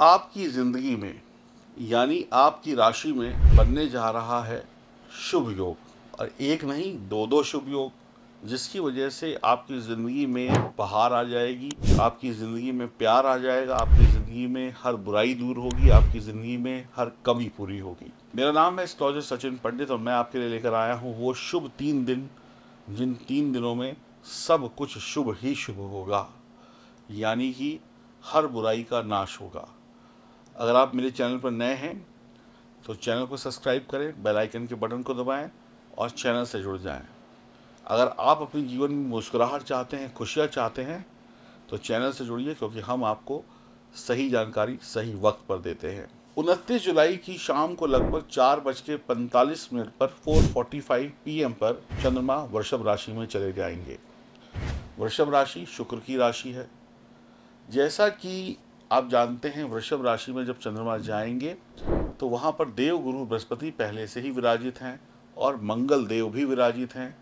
आपकी ज़िंदगी में यानी आपकी राशि में बनने जा रहा है शुभ योग और एक नहीं दो दो शुभ योग जिसकी वजह से आपकी ज़िंदगी में बहार आ जाएगी आपकी ज़िंदगी में प्यार आ जाएगा आपकी ज़िंदगी में हर बुराई दूर होगी आपकी ज़िंदगी में हर कमी पूरी होगी मेरा नाम है स्टॉजर सचिन पंडित और मैं आपके लिए लेकर आया हूँ वो शुभ तीन दिन जिन तीन दिनों में सब कुछ शुभ ही शुभ होगा यानी कि हर बुराई का नाश होगा अगर आप मेरे चैनल पर नए हैं तो चैनल को सब्सक्राइब करें बेल आइकन के बटन को दबाएं और चैनल से जुड़ जाएं। अगर आप अपने जीवन में मुस्कुराहट चाहते हैं खुशियाँ चाहते हैं तो चैनल से जुड़िए क्योंकि हम आपको सही जानकारी सही वक्त पर देते हैं उनतीस जुलाई की शाम को लगभग चार बज के पैंतालीस मिनट पर 4:45 फोर्टी पर चंद्रमा वृषभ राशि में चले जाएंगे वृषभ राशि शुक्र की राशि है जैसा कि आप जानते हैं वृषभ राशि में जब चंद्रमा जाएंगे तो वहाँ पर देव गुरु बृहस्पति पहले से ही विराजित हैं और मंगल देव भी विराजित हैं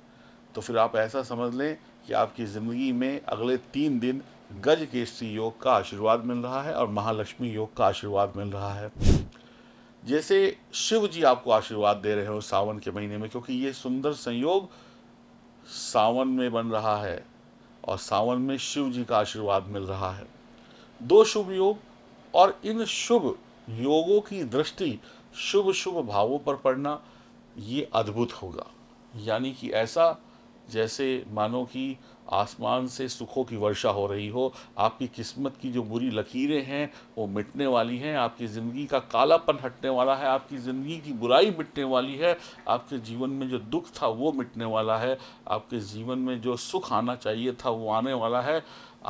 तो फिर आप ऐसा समझ लें कि आपकी ज़िंदगी में अगले तीन दिन गज केसरी योग का आशीर्वाद मिल रहा है और महालक्ष्मी योग का आशीर्वाद मिल रहा है जैसे शिव जी आपको आशीर्वाद दे रहे हो सावन के महीने में क्योंकि ये सुंदर संयोग सावन में बन रहा है और सावन में शिव जी का आशीर्वाद मिल रहा है दो शुभ योग और इन शुभ योगों की दृष्टि शुभ शुभ भावों पर पड़ना ये अद्भुत होगा यानी कि ऐसा जैसे मानो कि आसमान से सुखों की वर्षा हो रही हो आपकी किस्मत की जो बुरी लकीरें हैं वो मिटने वाली हैं आपकी ज़िंदगी का कालापन हटने वाला है आपकी ज़िंदगी की बुराई मिटने वाली है आपके जीवन में जो दुख था वो मिटने वाला है आपके जीवन में जो सुख आना चाहिए था वो आने वाला है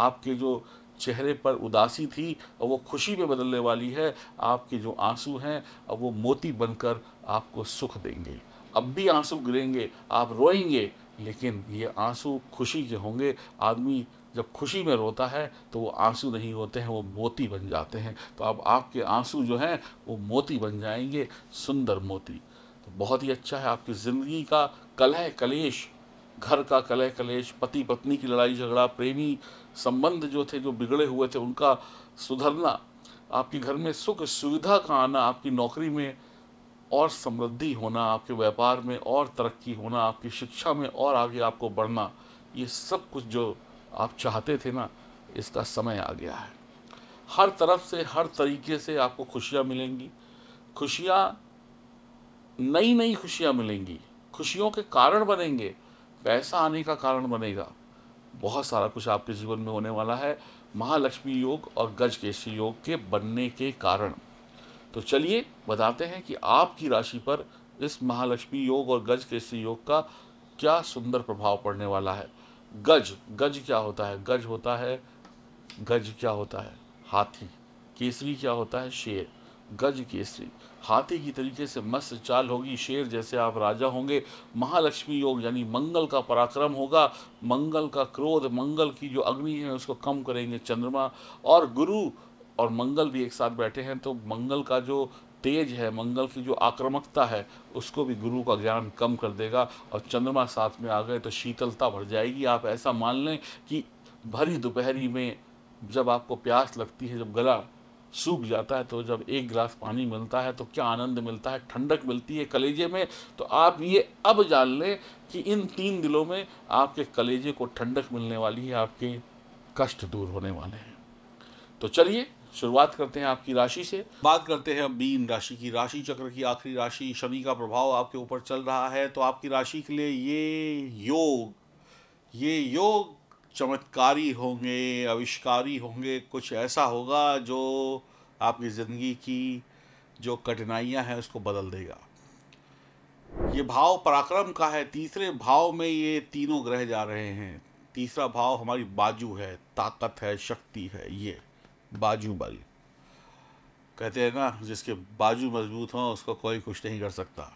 आपके जो चेहरे पर उदासी थी और वो खुशी में बदलने वाली है आपके जो आंसू हैं अब वो मोती बनकर आपको सुख देंगे अब भी आंसू गिरेंगे आप रोएंगे लेकिन ये आंसू खुशी के होंगे आदमी जब खुशी में रोता है तो वो आंसू नहीं होते हैं वो मोती बन जाते हैं तो अब आपके आंसू जो हैं वो मोती बन जाएंगे सुंदर मोती तो बहुत ही अच्छा है आपकी ज़िंदगी का कलह कलेश घर का कलह कलेश पति पत्नी की लड़ाई झगड़ा प्रेमी संबंध जो थे जो बिगड़े हुए थे उनका सुधरना आपके घर में सुख सुविधा का आना आपकी नौकरी में और समृद्धि होना आपके व्यापार में और तरक्की होना आपकी शिक्षा में और आगे आपको बढ़ना ये सब कुछ जो आप चाहते थे ना इसका समय आ गया है हर तरफ से हर तरीके से आपको खुशियाँ मिलेंगी खुशियाँ नई नई खुशियाँ मिलेंगी खुशियों के कारण बनेंगे पैसा आने का कारण बनेगा बहुत सारा कुछ आपके जीवन में होने वाला है महालक्ष्मी योग और गज केशी योग के बनने के कारण तो चलिए बताते हैं कि आपकी राशि पर इस महालक्ष्मी योग और गज केसी योग का क्या सुंदर प्रभाव पड़ने वाला है गज गज क्या होता है गज होता है गज क्या होता है हाथी केसरी क्या होता है शेर गज केसरी हाथी की तरीके से मस्त चाल होगी शेर जैसे आप राजा होंगे महालक्ष्मी योग यानी मंगल का पराक्रम होगा मंगल का क्रोध मंगल की जो अग्नि है उसको कम करेंगे चंद्रमा और गुरु और मंगल भी एक साथ बैठे हैं तो मंगल का जो तेज है मंगल की जो आक्रामकता है उसको भी गुरु का ज्ञान कम कर देगा और चंद्रमा साथ में आ गए तो शीतलता बढ़ जाएगी आप ऐसा मान लें कि भरी दोपहरी में जब आपको प्यास लगती है जब गला सूख जाता है तो जब एक गिलास पानी मिलता है तो क्या आनंद मिलता है ठंडक मिलती है कलेजे में तो आप ये अब जान लें कि इन तीन दिनों में आपके कलेजे को ठंडक मिलने वाली है आपके कष्ट दूर होने वाले हैं तो चलिए शुरुआत करते हैं आपकी राशि से बात करते हैं मीन राशि की राशि चक्र की आखिरी राशि शनि का प्रभाव आपके ऊपर चल रहा है तो आपकी राशि के लिए ये योग ये योग चमत्कारी होंगे आविष्कारी होंगे कुछ ऐसा होगा जो आपकी ज़िंदगी की जो कठिनाइयां हैं उसको बदल देगा ये भाव पराक्रम का है तीसरे भाव में ये तीनों ग्रह जा रहे हैं तीसरा भाव हमारी बाजू है ताकत है शक्ति है ये बाजू बल कहते हैं ना जिसके बाजू मजबूत हों उसको कोई कुछ नहीं कर सकता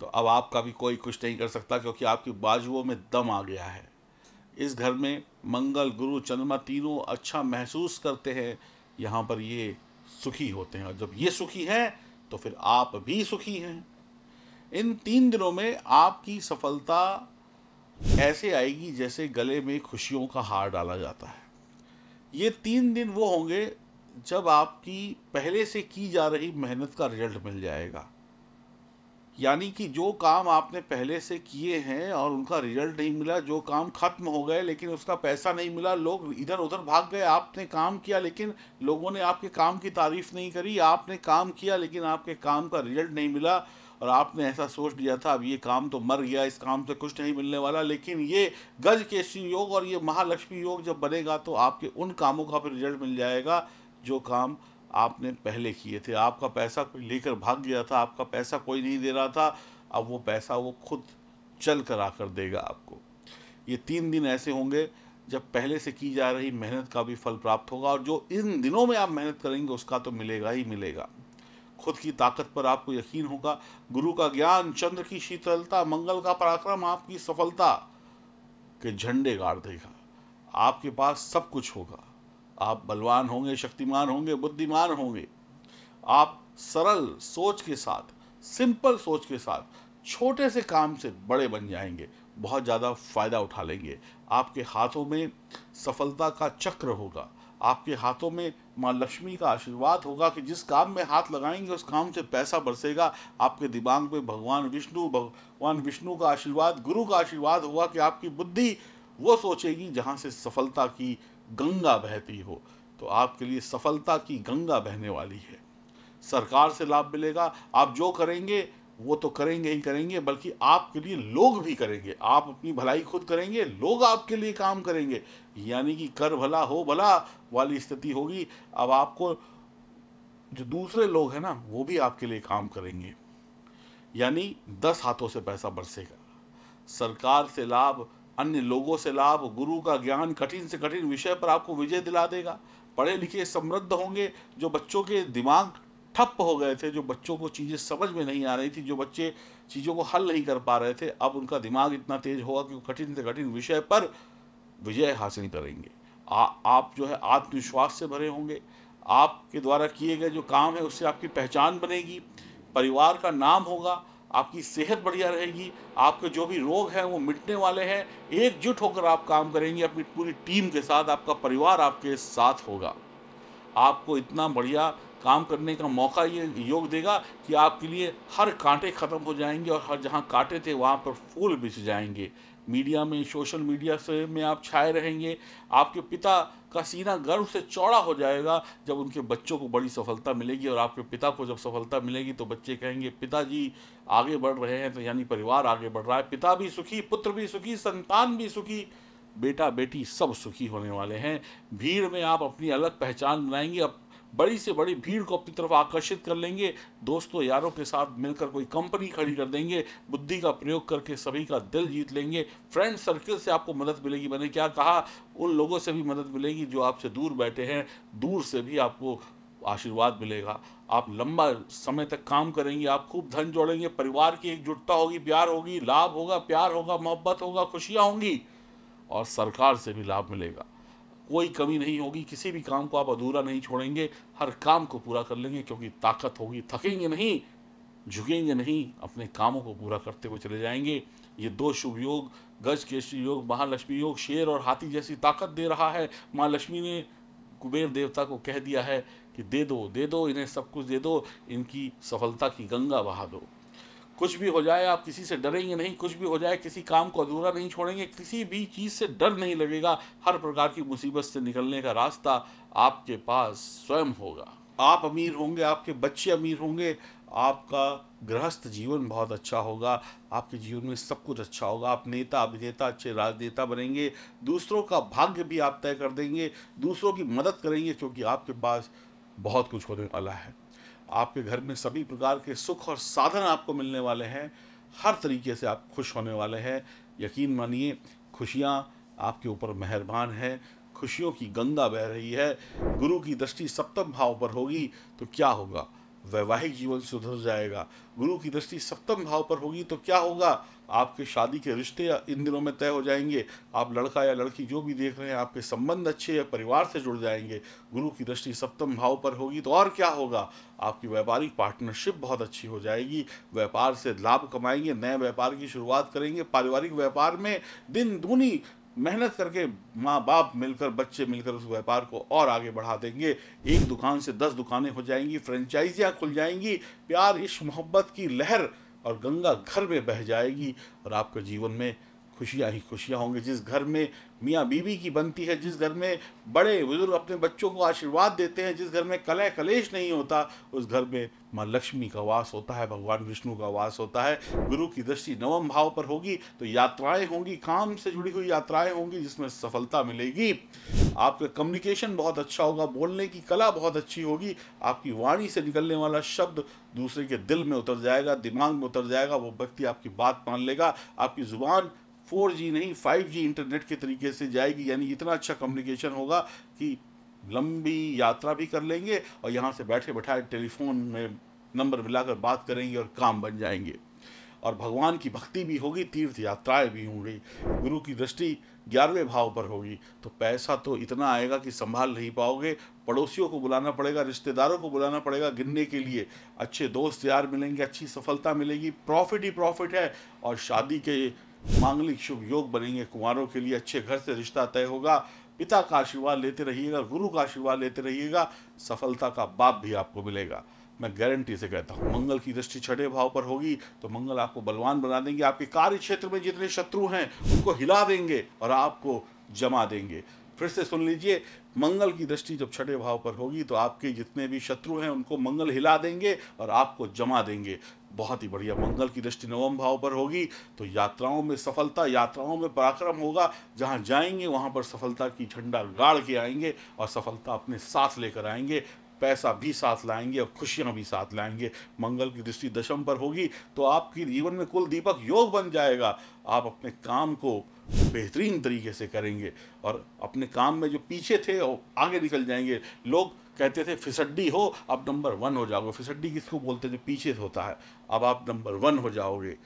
तो अब आपका भी कोई कुछ नहीं कर सकता क्योंकि आपकी बाजुओं में दम आ गया है इस घर में मंगल गुरु चंद्रमा तीनों अच्छा महसूस करते हैं यहाँ पर ये सुखी होते हैं और जब ये सुखी हैं तो फिर आप भी सुखी हैं इन तीन दिनों में आपकी सफलता ऐसे आएगी जैसे गले में खुशियों का हार डाला जाता है ये तीन दिन वो होंगे जब आपकी पहले से की जा रही मेहनत का रिजल्ट मिल जाएगा यानी कि जो काम आपने पहले से किए हैं और उनका रिजल्ट नहीं मिला जो काम खत्म हो गए लेकिन उसका पैसा नहीं मिला लोग इधर उधर भाग गए आपने काम किया लेकिन लोगों ने आपके काम की तारीफ नहीं करी आपने काम किया लेकिन आपके काम का रिजल्ट नहीं मिला और आपने ऐसा सोच लिया था अब ये काम तो मर गया इस काम से कुछ नहीं मिलने वाला लेकिन ये गज केसरी योग और ये महालक्ष्मी योग जब बनेगा तो आपके उन कामों का भी रिजल्ट मिल जाएगा जो काम आपने पहले किए थे आपका पैसा कोई लेकर भाग गया था आपका पैसा कोई नहीं दे रहा था अब वो पैसा वो खुद चल कर आकर देगा आपको ये तीन दिन ऐसे होंगे जब पहले से की जा रही मेहनत का भी फल प्राप्त होगा और जो इन दिनों में आप मेहनत करेंगे उसका तो मिलेगा ही मिलेगा खुद की ताकत पर आपको यकीन होगा गुरु का ज्ञान चंद्र की शीतलता मंगल का पराक्रम आपकी सफलता के झंडे गाड़ देगा आपके पास सब कुछ होगा आप बलवान होंगे शक्तिमान होंगे बुद्धिमान होंगे आप सरल सोच के साथ सिंपल सोच के साथ छोटे से काम से बड़े बन जाएंगे बहुत ज़्यादा फ़ायदा उठा लेंगे आपके हाथों में सफलता का चक्र होगा आपके हाथों में माँ लक्ष्मी का आशीर्वाद होगा कि जिस काम में हाथ लगाएंगे उस काम से पैसा बरसेगा आपके दिमाग में भगवान विष्णु भगवान विष्णु का आशीर्वाद गुरु का आशीर्वाद होगा कि आपकी बुद्धि वो सोचेगी जहाँ से सफलता की गंगा बहती हो तो आपके लिए सफलता की गंगा बहने वाली है सरकार से लाभ मिलेगा आप जो करेंगे वो तो करेंगे ही करेंगे बल्कि आपके लिए लोग भी करेंगे आप अपनी भलाई खुद करेंगे लोग आपके लिए काम करेंगे यानी कि कर भला हो भला वाली स्थिति होगी अब आपको जो दूसरे लोग हैं ना वो भी आपके लिए काम करेंगे यानी दस हाथों से पैसा बरसेगा सरकार से लाभ अन्य लोगों से लाभ गुरु का ज्ञान कठिन से कठिन विषय पर आपको विजय दिला देगा पढ़े लिखे समृद्ध होंगे जो बच्चों के दिमाग ठप हो गए थे जो बच्चों को चीज़ें समझ में नहीं आ रही थी जो बच्चे चीज़ों को हल नहीं कर पा रहे थे अब उनका दिमाग इतना तेज होगा कि वो कठिन से कठिन विषय पर विजय हासिल करेंगे आ, आप जो है आत्मविश्वास से भरे होंगे आपके द्वारा किए गए जो काम है उससे आपकी पहचान बनेगी परिवार का नाम होगा आपकी सेहत बढ़िया रहेगी आपके जो भी रोग हैं वो मिटने वाले हैं एकजुट होकर आप काम करेंगे अपनी पूरी टीम के साथ आपका परिवार आपके साथ होगा आपको इतना बढ़िया काम करने का मौका ये योग देगा कि आपके लिए हर कांटे ख़त्म हो जाएंगे और हर जहाँ कांटे थे वहाँ पर फूल बिछ जाएंगे मीडिया में सोशल मीडिया से में आप छाए रहेंगे आपके पिता का सीना गर्व से चौड़ा हो जाएगा जब उनके बच्चों को बड़ी सफलता मिलेगी और आपके पिता को जब सफलता मिलेगी तो बच्चे कहेंगे पिताजी आगे बढ़ रहे हैं तो यानी परिवार आगे बढ़ रहा है पिता भी सुखी पुत्र भी सुखी संतान भी सुखी बेटा बेटी सब सुखी होने वाले हैं भीड़ में आप अपनी अलग पहचान बनाएंगे अब बड़ी से बड़ी भीड़ को अपनी तरफ आकर्षित कर लेंगे दोस्तों यारों के साथ मिलकर कोई कंपनी खड़ी कर देंगे बुद्धि का प्रयोग करके सभी का दिल जीत लेंगे फ्रेंड सर्किल से आपको मदद मिलेगी मैंने क्या कहा उन लोगों से भी मदद मिलेगी जो आपसे दूर बैठे हैं दूर से भी आपको आशीर्वाद मिलेगा आप लंबा समय तक काम करेंगे आप खूब धन जोड़ेंगे परिवार की एकजुटता होगी प्यार होगी लाभ होगा प्यार होगा मोहब्बत होगा खुशियाँ होंगी और सरकार से भी लाभ मिलेगा कोई कमी नहीं होगी किसी भी काम को आप अधूरा नहीं छोड़ेंगे हर काम को पूरा कर लेंगे क्योंकि ताकत होगी थकेंगे नहीं झुकेंगे नहीं अपने कामों को पूरा करते हुए चले जाएंगे ये दो शुभ योग गज केशरी योग महालक्ष्मी योग शेर और हाथी जैसी ताकत दे रहा है माँ लक्ष्मी ने कुबेर देवता को कह दिया है कि दे दो दे दो इन्हें सब कुछ दे दो इनकी सफलता की गंगा बहा दो कुछ भी हो जाए आप किसी से डरेंगे नहीं कुछ भी हो जाए किसी काम को अधूरा नहीं छोड़ेंगे किसी भी चीज़ से डर नहीं लगेगा हर प्रकार की मुसीबत से निकलने का रास्ता आपके पास स्वयं होगा आप अमीर होंगे आपके बच्चे अमीर होंगे आपका गृहस्थ जीवन बहुत अच्छा होगा आपके जीवन में सब कुछ अच्छा होगा आप नेता अभिनेता अच्छे राजनेता बनेंगे दूसरों का भाग्य भी आप तय कर देंगे दूसरों की मदद करेंगे क्योंकि आपके पास बहुत कुछ होने वाला है आपके घर में सभी प्रकार के सुख और साधन आपको मिलने वाले हैं हर तरीके से आप खुश होने वाले हैं यकीन मानिए खुशियाँ आपके ऊपर मेहरबान है खुशियों की गंगा बह रही है गुरु की दृष्टि सप्तम भाव पर होगी तो क्या होगा वैवाहिक जीवन सुधर जाएगा गुरु की दृष्टि सप्तम भाव पर होगी तो क्या होगा आपके शादी के रिश्ते इन दिनों में तय हो जाएंगे आप लड़का या लड़की जो भी देख रहे हैं आपके संबंध अच्छे या परिवार से जुड़ जाएंगे गुरु की दृष्टि सप्तम भाव पर होगी तो और क्या होगा आपकी व्यापारिक पार्टनरशिप बहुत अच्छी हो जाएगी व्यापार से लाभ कमाएंगे नए व्यापार की शुरुआत करेंगे पारिवारिक व्यापार में दिन दूनी मेहनत करके माँ बाप मिलकर बच्चे मिलकर उस व्यापार को और आगे बढ़ा देंगे एक दुकान से दस दुकानें हो जाएंगी फ्रेंचाइजियाँ खुल जाएंगी प्यार इश्क मोहब्बत की लहर और गंगा घर में बह जाएगी और आपके जीवन में खुशियाँ ही खुशियाँ होंगी जिस घर में मियाँ बीवी की बनती है जिस घर में बड़े बुजुर्ग अपने बच्चों को आशीर्वाद देते हैं जिस घर में कलह कलेश नहीं होता उस घर में माँ लक्ष्मी का वास होता है भगवान विष्णु का वास होता है गुरु की दृष्टि नवम भाव पर होगी तो यात्राएं होंगी काम से जुड़ी हुई यात्राएं होंगी जिसमें सफलता मिलेगी आपका कम्युनिकेशन बहुत अच्छा होगा बोलने की कला बहुत अच्छी होगी आपकी वाणी से निकलने वाला शब्द दूसरे के दिल में उतर जाएगा दिमाग में उतर जाएगा वो व्यक्ति आपकी बात मान लेगा आपकी ज़ुबान फोर जी नहीं फाइव जी इंटरनेट के तरीके से जाएगी यानी इतना अच्छा कम्युनिकेशन होगा कि लंबी यात्रा भी कर लेंगे और यहाँ से बैठे बैठाए टेलीफोन में नंबर मिलाकर बात करेंगे और काम बन जाएंगे और भगवान की भक्ति भी होगी तीर्थ यात्राएं भी होंगी गुरु की दृष्टि ग्यारहवें भाव पर होगी तो पैसा तो इतना आएगा कि संभाल नहीं पाओगे पड़ोसियों को बुलाना पड़ेगा रिश्तेदारों को बुलाना पड़ेगा गिनने के लिए अच्छे दोस्त यार मिलेंगे अच्छी सफलता मिलेगी प्रॉफिट ही प्रॉफिट है और शादी के मांगलिक शुभ योग बनेंगे कुमारों के लिए अच्छे घर से रिश्ता तय होगा पिता का आशीर्वाद लेते रहिएगा गुरु का आशीर्वाद लेते रहिएगा सफलता का बाप भी आपको मिलेगा मैं गारंटी से कहता हूँ मंगल की दृष्टि छठे भाव पर होगी तो मंगल आपको बलवान बना देंगे आपके कार्य क्षेत्र में जितने शत्रु हैं उनको हिला देंगे और आपको जमा देंगे फिर से सुन लीजिए मंगल की दृष्टि जब छठे भाव पर होगी तो आपके जितने भी शत्रु हैं उनको मंगल हिला देंगे और आपको जमा देंगे बहुत ही बढ़िया मंगल की दृष्टि नवम भाव पर होगी तो यात्राओं में सफलता यात्राओं में पराक्रम होगा जहाँ जाएंगे वहाँ पर सफलता की झंडा गाड़ के आएंगे और सफलता अपने साथ लेकर आएंगे पैसा भी साथ लाएंगे और खुशियाँ भी साथ लाएंगे मंगल की दृष्टि दशम पर होगी तो आपकी जीवन में कुल दीपक योग बन जाएगा आप अपने काम को बेहतरीन तरीके से करेंगे और अपने काम में जो पीछे थे वो आगे निकल जाएंगे लोग कहते थे फिसड्डी हो अब नंबर वन हो जाओगे फिसड्डी किसको बोलते थे पीछे होता है अब आप नंबर वन हो जाओगे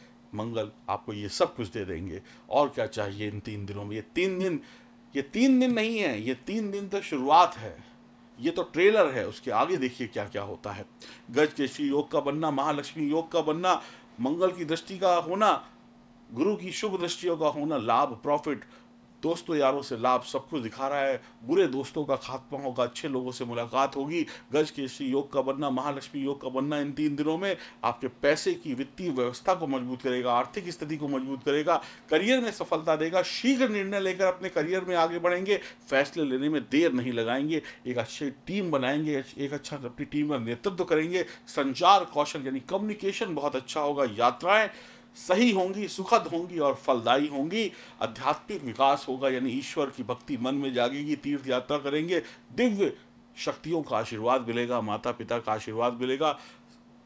मंगल आपको ये सब कुछ दे देंगे और क्या चाहिए इन तीन दिनों में ये तीन दिन ये तीन दिन नहीं है ये तीन दिन तो शुरुआत है ये तो ट्रेलर है उसके आगे देखिए क्या क्या होता है गज के श्री योग का बनना महालक्ष्मी योग का बनना मंगल की दृष्टि का होना गुरु की शुभ दृष्टियों का होना लाभ प्रॉफिट दोस्तों यारों से लाभ सब कुछ दिखा रहा है बुरे दोस्तों का खात्मा होगा अच्छे लोगों से मुलाकात होगी गज के श्री योग का बनना महालक्ष्मी योग का बनना इन तीन दिनों में आपके पैसे की वित्तीय व्यवस्था को मजबूत करेगा आर्थिक स्थिति को मजबूत करेगा करियर में सफलता देगा शीघ्र निर्णय लेकर अपने करियर में आगे बढ़ेंगे फैसले लेने में देर नहीं लगाएंगे एक अच्छी टीम बनाएंगे एक अच्छा अपनी टीम का नेतृत्व करेंगे संचार कौशल यानी कम्युनिकेशन बहुत अच्छा होगा यात्राएं सही होंगी सुखद होंगी और फलदायी होंगी आध्यात्मिक विकास होगा यानी ईश्वर की भक्ति मन में जागेगी तीर्थ यात्रा करेंगे दिव्य शक्तियों का आशीर्वाद मिलेगा माता पिता का आशीर्वाद मिलेगा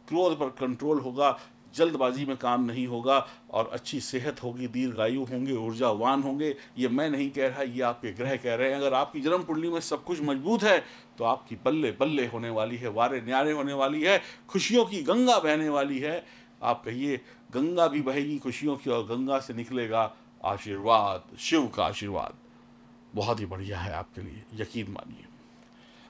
क्रोध पर कंट्रोल होगा जल्दबाजी में काम नहीं होगा और अच्छी सेहत होगी दीर्घायु होंगे ऊर्जावान होंगे ये मैं नहीं कह रहा ये आपके ग्रह कह रहे हैं अगर आपकी जन्म कुंडली में सब कुछ मजबूत है तो आपकी बल्ले बल्ले होने वाली है वारे न्यारे होने वाली है खुशियों की गंगा बहने वाली है आप कहिए गंगा भी बहेगी खुशियों की और गंगा से निकलेगा आशीर्वाद शिव का आशीर्वाद बहुत ही बढ़िया है आपके लिए यकीन मानिए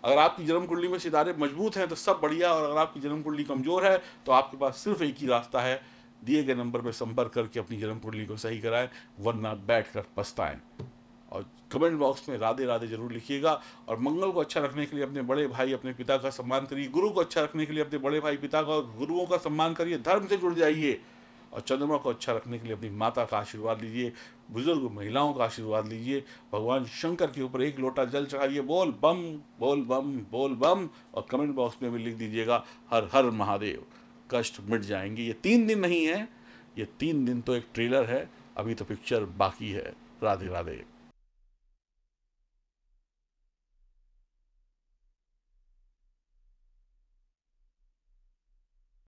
अगर आपकी जन्म कुंडली में सितारे मजबूत हैं तो सब बढ़िया और अगर आपकी जन्म कुंडली कमज़ोर है तो आपके पास सिर्फ एक ही रास्ता है दिए गए नंबर पर संपर्क करके अपनी जन्म कुंडली को सही कराएं वरना बैठ कर पछताएं और कमेंट बॉक्स में राधे राधे जरूर लिखिएगा और मंगल को अच्छा रखने के लिए अपने बड़े भाई अपने पिता का सम्मान करिए गुरु को अच्छा रखने के लिए अपने बड़े भाई पिता का और गुरुओं का सम्मान करिए धर्म से जुड़ जाइए और चंद्रमा को अच्छा रखने के लिए अपनी माता का आशीर्वाद लीजिए बुजुर्ग महिलाओं का आशीर्वाद लीजिए भगवान शंकर के ऊपर एक लोटा जल चढ़ाइए बोल बम बोल बम बोल बम और कमेंट बॉक्स में भी लिख दीजिएगा हर हर महादेव कष्ट मिट जाएंगे ये तीन दिन नहीं है ये तीन दिन तो एक ट्रेलर है अभी तो पिक्चर बाकी है राधे राधे